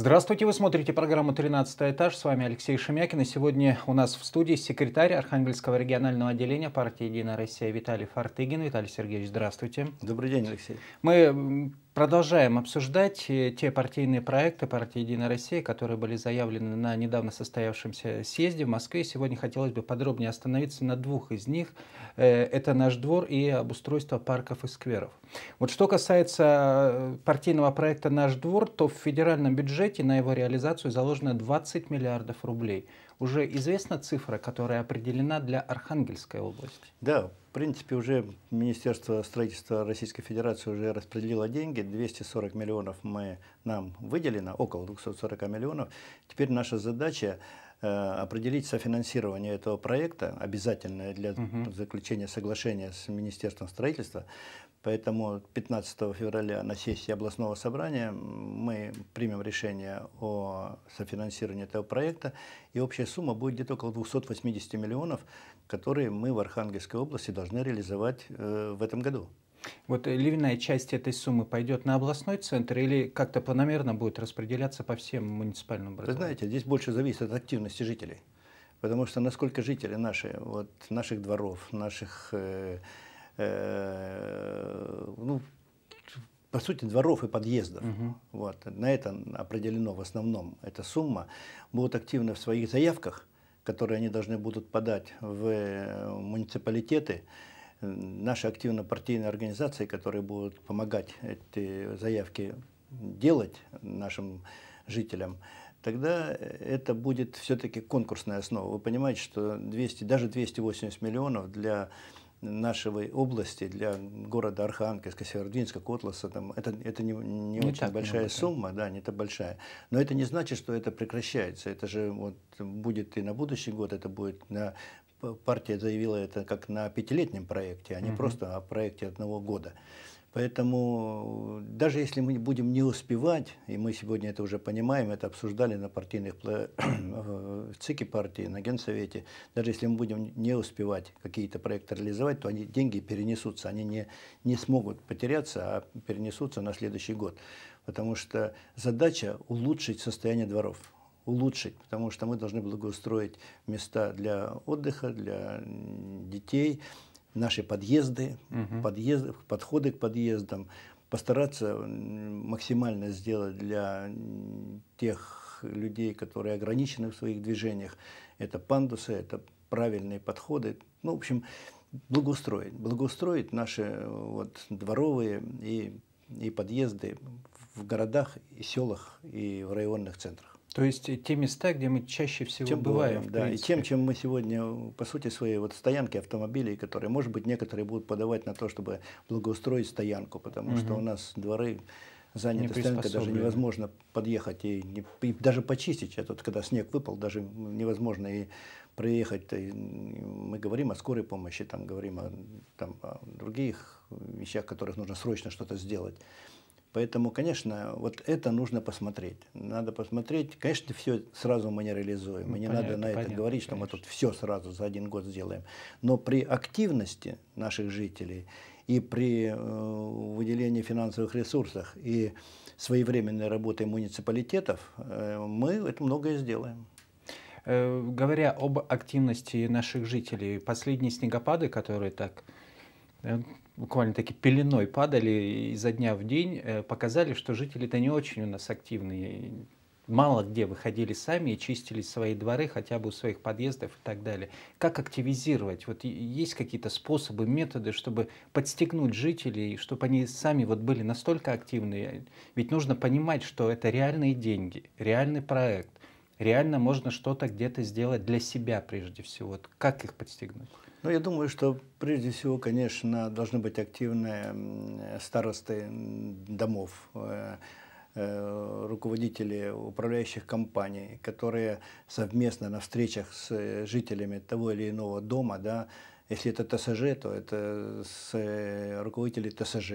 Здравствуйте, вы смотрите программу «13 этаж». С вами Алексей Шемякин. И сегодня у нас в студии секретарь Архангельского регионального отделения партии «Единая Россия» Виталий Фартыгин. Виталий Сергеевич, здравствуйте. Добрый день, Алексей. Мы Продолжаем обсуждать э, те партийные проекты партии «Единая Россия», которые были заявлены на недавно состоявшемся съезде в Москве. Сегодня хотелось бы подробнее остановиться на двух из них. Э, это «Наш двор» и обустройство парков и скверов. Вот что касается э, партийного проекта «Наш двор», то в федеральном бюджете на его реализацию заложено 20 миллиардов рублей. Уже известна цифра, которая определена для Архангельской области? Да, в принципе, уже Министерство строительства Российской Федерации уже распределило деньги. 240 миллионов мы, нам выделено, около 240 миллионов. Теперь наша задача э, определить софинансирование этого проекта, обязательное для угу. заключения соглашения с Министерством строительства. Поэтому 15 февраля на сессии областного собрания мы примем решение о софинансировании этого проекта, и общая сумма будет где-то около 280 миллионов, которые мы в Архангельской области должны реализовать э, в этом году. Вот э, ливная часть этой суммы пойдет на областной центр или как-то планомерно будет распределяться по всем муниципальным образованиям? Вы знаете, здесь больше зависит от активности жителей. Потому что насколько жители наши, вот, наших дворов, наших, э, э, ну, по сути, дворов и подъездов, угу. вот, на это определено в основном эта сумма, будут активны в своих заявках, которые они должны будут подать в э, муниципалитеты, наши активно-партийные организации, которые будут помогать эти заявки делать нашим жителям, тогда это будет все-таки конкурсная основа. Вы понимаете, что 200, даже 280 миллионов для нашей области, для города Архангельска, Северодвинска, Котласа, там, это, это не, не, не очень большая много, сумма, да, не так большая. Но это не значит, что это прекращается. Это же вот будет и на будущий год, это будет на партия заявила это как на пятилетнем проекте, а не угу. просто о проекте одного года. Поэтому даже если мы будем не успевать, и мы сегодня это уже понимаем, это обсуждали на партийных в ЦИКе партии, на Генсовете, даже если мы будем не успевать какие-то проекты реализовать, то они, деньги перенесутся, они не, не смогут потеряться, а перенесутся на следующий год. Потому что задача улучшить состояние дворов улучшить, потому что мы должны благоустроить места для отдыха, для детей, наши подъезды, угу. подъезды, подходы к подъездам, постараться максимально сделать для тех людей, которые ограничены в своих движениях. Это пандусы, это правильные подходы. Ну, в общем, благоустроить, благоустроить наши э, вот, дворовые и, и подъезды в городах, и селах, и в районных центрах. То есть э, те места, где мы чаще всего чем бываем. да, и тем, чем мы сегодня, по сути своей, вот стоянки автомобилей, которые, может быть, некоторые будут подавать на то, чтобы благоустроить стоянку, потому угу. что у нас дворы заняты стоянка, даже невозможно подъехать и, не, и даже почистить. А тут, когда снег выпал, даже невозможно и проехать. мы говорим о скорой помощи, там говорим о, там, о других вещах, которых нужно срочно что-то сделать. Поэтому, конечно, вот это нужно посмотреть. Надо посмотреть. Конечно, все сразу мы не реализуем. Ну, и не понятно, надо на это понятно, говорить, конечно. что мы тут все сразу за один год сделаем. Но при активности наших жителей и при э, выделении финансовых ресурсов и своевременной работы муниципалитетов э, мы это многое сделаем. Э, говоря об активности наших жителей, последние снегопады, которые так Э, буквально таки пеленой падали изо дня в день, э, показали, что жители-то не очень у нас активные, мало где выходили сами и чистили свои дворы, хотя бы у своих подъездов и так далее. Как активизировать? Вот есть какие-то способы, методы, чтобы подстегнуть жителей, чтобы они сами вот были настолько активны? Ведь нужно понимать, что это реальные деньги, реальный проект. Реально можно что-то где-то сделать для себя прежде всего. Вот как их подстегнуть? Ну, я думаю, что прежде всего, конечно, должны быть активные старосты домов, э, э, руководители управляющих компаний, которые совместно на встречах с э, жителями того или иного дома, да, если это ТСЖ, то это с э, руководителей ТСЖ.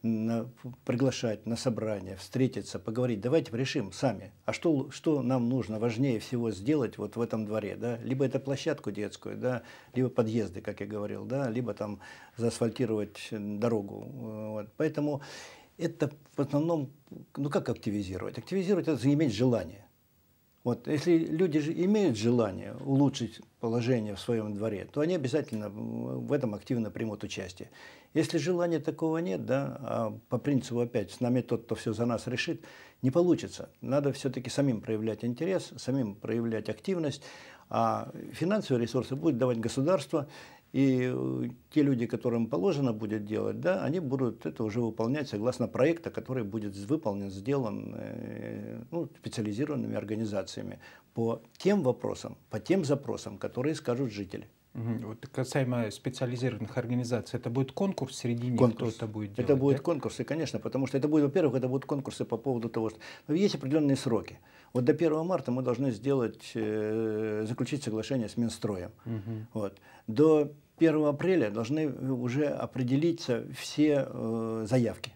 Угу. На, приглашать на собрание, встретиться, поговорить. Давайте решим сами. А что, что нам нужно важнее всего сделать вот в этом дворе? Да? Либо это площадку детскую, да? либо подъезды, как я говорил, да? либо там заасфальтировать дорогу. Э, вот. Поэтому это в основном, ну как активизировать? Активизировать это иметь желание. Вот, если люди же имеют желание улучшить положение в своем дворе, то они обязательно в этом активно примут участие. Если желания такого нет, да, а по принципу опять с нами тот, кто все за нас решит, не получится. Надо все-таки самим проявлять интерес, самим проявлять активность, а финансовые ресурсы будет давать государство, и э, те люди, которым положено будет делать, да, они будут это уже выполнять согласно проекта, который будет выполнен, сделан э, ну, специализированными организациями по тем вопросам, по тем запросам, которые скажут жители. Вот касаемо специализированных организаций, это будет конкурс среди них, конкурс. кто это будет делать? Это будет да? конкурсы, конечно, потому что это будет, во-первых, это будут конкурсы по поводу того, что ну, есть определенные сроки. Вот до 1 марта мы должны сделать, э, заключить соглашение с Минстроем. Угу. Вот. До 1 апреля должны уже определиться все э, заявки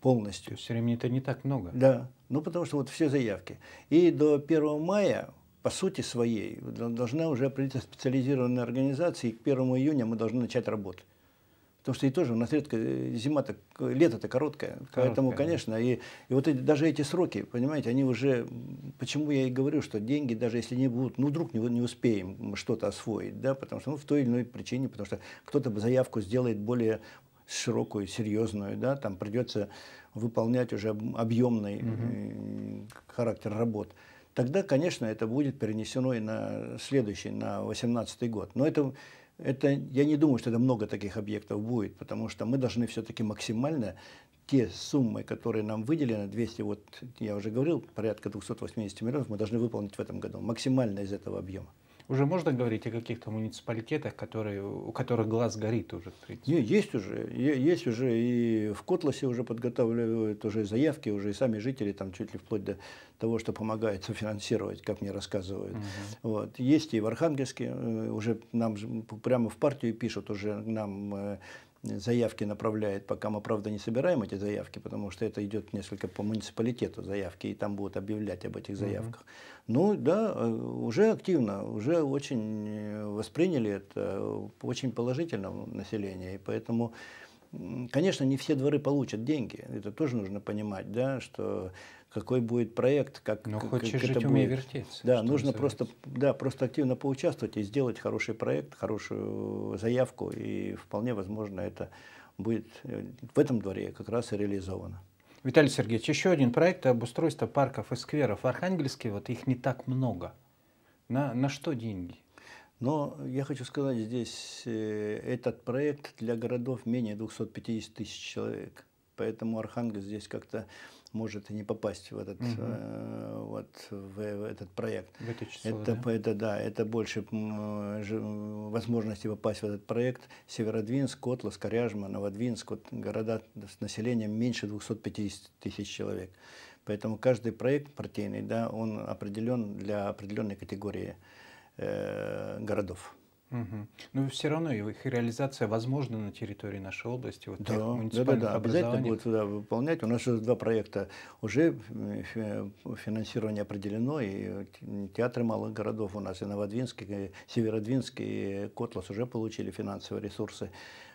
полностью. То есть времени-то не так много. Да, ну потому что вот все заявки. И до 1 мая, по сути своей, должна уже определиться специализированная организация, и к 1 июня мы должны начать работу. Потому что и тоже у нас редко э, зима так э, лето-то короткое. короткое. Поэтому, конечно, и, и вот эти, даже эти сроки, понимаете, они уже... Почему я и говорю, что деньги, даже если не будут, ну, вдруг не, не успеем что-то освоить, да, потому что, ну, в той или иной причине, потому что кто-то заявку сделает более широкую, серьезную, да, там придется выполнять уже объемный угу. характер работ тогда, конечно, это будет перенесено и на следующий, на 2018 год. Но это это, я не думаю, что это много таких объектов будет, потому что мы должны все-таки максимально те суммы, которые нам выделены, 200, вот я уже говорил, порядка 280 миллионов, мы должны выполнить в этом году, максимально из этого объема. Уже можно говорить о каких-то муниципалитетах, которые, у которых глаз горит уже, в принципе? Есть уже, есть уже и в Котласе уже подготавливают уже заявки, уже и сами жители там чуть ли вплоть до того, что помогает финансировать, как мне рассказывают. Угу. Вот. Есть и в Архангельске, э, уже нам прямо в партию пишут уже нам э, заявки направляет, пока мы, правда, не собираем эти заявки, потому что это идет несколько по муниципалитету заявки, и там будут объявлять об этих заявках. Угу. Ну да, э, уже активно, уже очень э, восприняли это, э, очень положительно население, и поэтому... Конечно, не все дворы получат деньги, это тоже нужно понимать, да, что какой будет проект, как, Но как, хоть как это будет. вертеться. Да, нужно просто, да, просто активно поучаствовать и сделать хороший проект, хорошую заявку, и вполне возможно это будет э, в этом дворе как раз и реализовано. Виталий Сергеевич, еще один проект обустройства парков и скверов в Архангельске, вот их не так много. На, на что деньги? Но я хочу сказать, здесь э, этот проект для городов менее 250 тысяч человек. Поэтому Архангельск здесь как-то может и не попасть в этот, угу. э, вот, в, э, в этот проект. В это, число, это, да? это да, это больше э, возможности попасть в этот проект. Северодвинск, Котлас, Коряжма, Новодвинск, вот города с населением меньше 250 тысяч человек. Поэтому каждый проект партийный, да, он определен для определенной категории э, городов. Угу. Но все равно их реализация возможна на территории нашей области. Вот да, да, да, да, обязательно будет туда выполнять. У нас уже два проекта уже э, э, финансирование определено, и э, театры малых городов у нас, и Новодвинск, и Северодвинск, и Котлас уже получили финансовые ресурсы.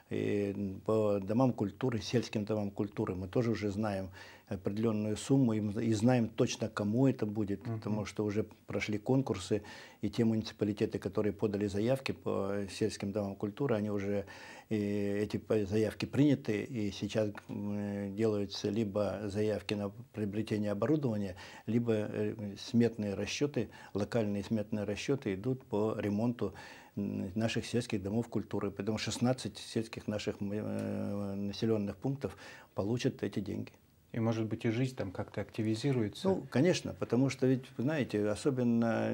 И по домам культуры, сельским домам культуры мы тоже уже знаем, определенную сумму и знаем точно, кому это будет, угу. потому что уже прошли конкурсы, и те муниципалитеты, которые подали заявки по э, сельским домам культуры, они уже э, эти заявки приняты, и сейчас э, делаются либо заявки на приобретение оборудования, либо сметные расчеты, локальные сметные расчеты идут по ремонту наших сельских домов культуры, поэтому 16 сельских наших населенных пунктов получат эти деньги. И, может быть, и жизнь там как-то активизируется. Ну, конечно, потому что ведь, знаете, особенно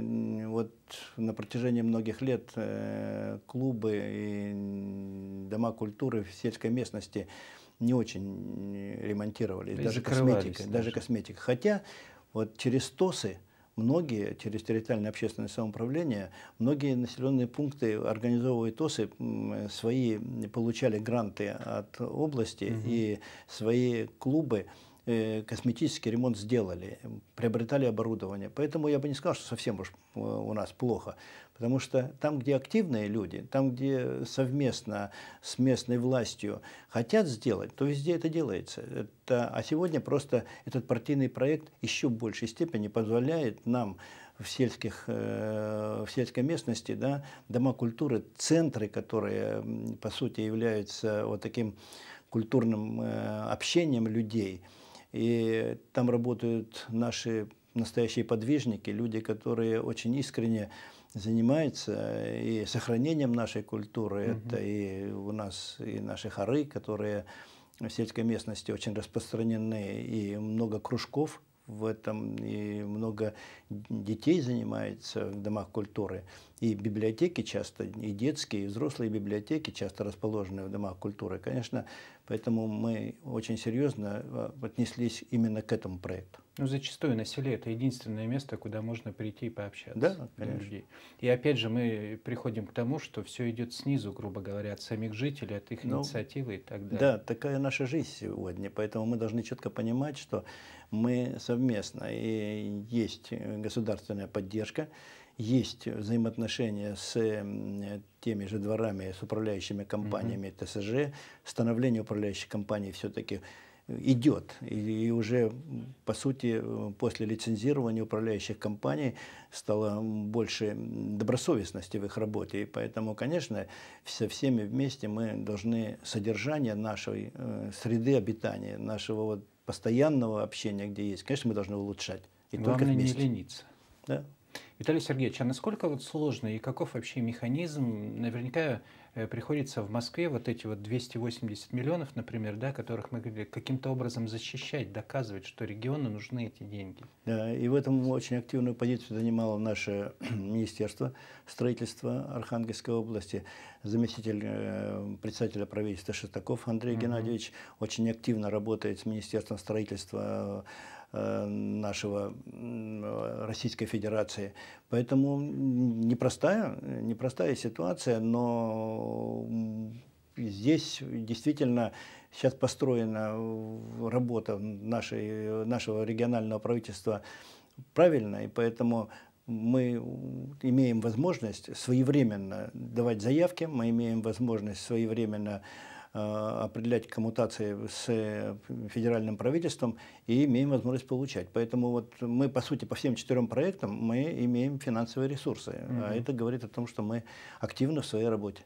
вот на протяжении многих лет э, клубы и дома культуры в сельской местности не очень ремонтировались, и даже косметика, даже косметика. Хотя вот через ТОСы многие через территориальное общественное самоуправление, многие населенные пункты организовывая ТОСы свои получали гранты от области угу. и свои клубы э, косметический ремонт сделали, приобретали оборудование. Поэтому я бы не сказал, что совсем уж э, у нас плохо. Потому что там, где активные люди, там, где совместно с местной властью хотят сделать, то везде это делается. Это, а сегодня просто этот партийный проект еще в большей степени позволяет нам в, сельских, э, в сельской местности, да, дома культуры, центры, которые, по сути, являются вот таким культурным э, общением людей. И там работают наши настоящие подвижники, люди, которые очень искренне занимается и сохранением нашей культуры. Угу. Это и у нас и наши хоры, которые в сельской местности очень распространены, и много кружков в этом, и много детей занимается в домах культуры. И библиотеки часто, и детские, и взрослые библиотеки часто расположены в домах культуры. Конечно, Поэтому мы очень серьезно а, отнеслись именно к этому проекту. Ну, зачастую на селе это единственное место, куда можно прийти и пообщаться. Да, конечно. Людей. И опять же мы приходим к тому, что все идет снизу, грубо говоря, от самих жителей, от их ну, инициативы и так далее. Да, такая наша жизнь сегодня. Поэтому мы должны четко понимать, что мы совместно, и есть государственная поддержка, есть взаимоотношения с теми же дворами, с управляющими компаниями mm ТСЖ. Становление управляющей компании все-таки э, идет. И, и уже, по сути, э, после лицензирования управляющих компаний стало больше добросовестности в их работе. И поэтому, конечно, со всеми вместе мы должны содержание нашей э, среды обитания, нашего вот постоянного общения, где есть, конечно, мы должны улучшать. И Главное только вместе. не лениться. Да? Виталий Сергеевич, а насколько вот сложно и каков вообще механизм? Наверняка э, приходится в Москве вот эти вот 280 миллионов, например, да, которых мы говорили, каким-то образом защищать, доказывать, что региону нужны эти деньги. Да, и в этом очень активную позицию занимало наше Министерство строительства Архангельской области, заместитель э, председателя правительства Шестаков Андрей угу. Геннадьевич очень активно работает с Министерством строительства Э, нашего э, Российской Федерации. Поэтому непростая, непростая ситуация, но здесь действительно сейчас построена работа нашей, нашего регионального правительства правильно, и поэтому мы имеем возможность своевременно давать заявки, мы имеем возможность своевременно э, Э, определять коммутации с э, федеральным правительством и имеем возможность получать. Поэтому вот мы, по сути, по всем четырем проектам мы имеем финансовые ресурсы. Угу. А это говорит о том, что мы активны в своей работе.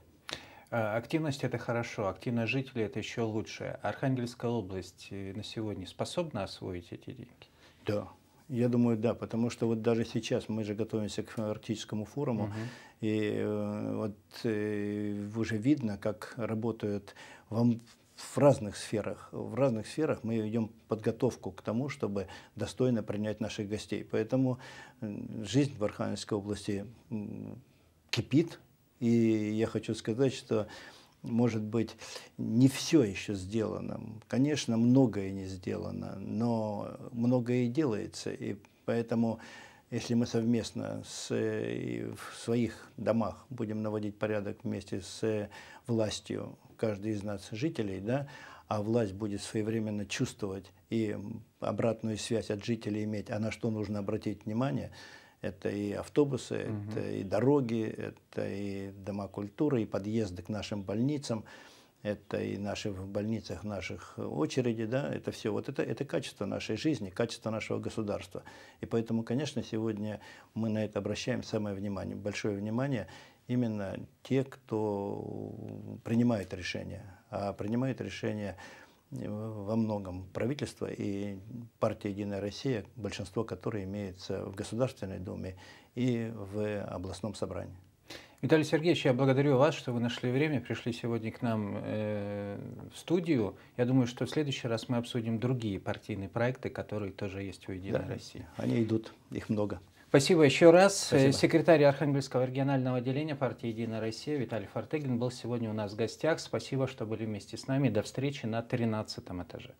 Э, активность это хорошо, активность жителей это еще лучше. Архангельская область на сегодня способна освоить эти деньги? Да, я думаю, да, потому что вот даже сейчас мы же готовимся к арктическому форуму, угу. и вот э, уже видно, как работают вам в разных сферах. В разных сферах мы идем подготовку к тому, чтобы достойно принять наших гостей. Поэтому жизнь в Архангельской области кипит. И я хочу сказать, что может быть, не все еще сделано. Конечно, многое не сделано, но многое и делается. И поэтому если мы совместно с, э, в своих домах будем наводить порядок вместе с э, властью, каждый из нас жителей, да, а власть будет своевременно чувствовать и обратную связь от жителей иметь, а на что нужно обратить внимание, это и автобусы, угу. это и дороги, это и дома культуры, и подъезды к нашим больницам – это и наши в больницах, наших очереди, да, это все. Вот это, это качество нашей жизни, качество нашего государства. И поэтому, конечно, сегодня мы на это обращаем самое внимание, большое внимание именно те, кто принимает решения. А принимает решения э, во многом правительство и партия «Единая Россия», большинство которой имеется в Государственной Думе и в областном собрании. Виталий Сергеевич, я благодарю вас, что вы нашли время, пришли сегодня к нам э, в студию. Я думаю, что в следующий раз мы обсудим другие партийные проекты, которые тоже есть у «Единой да, России». Они идут, их много. Спасибо еще раз. Э, Спасибо. Секретарь Архангельского регионального отделения партии «Единая Россия» Виталий Фортыгин был сегодня у нас в гостях. Спасибо, что были вместе с нами. До встречи на 13 этаже.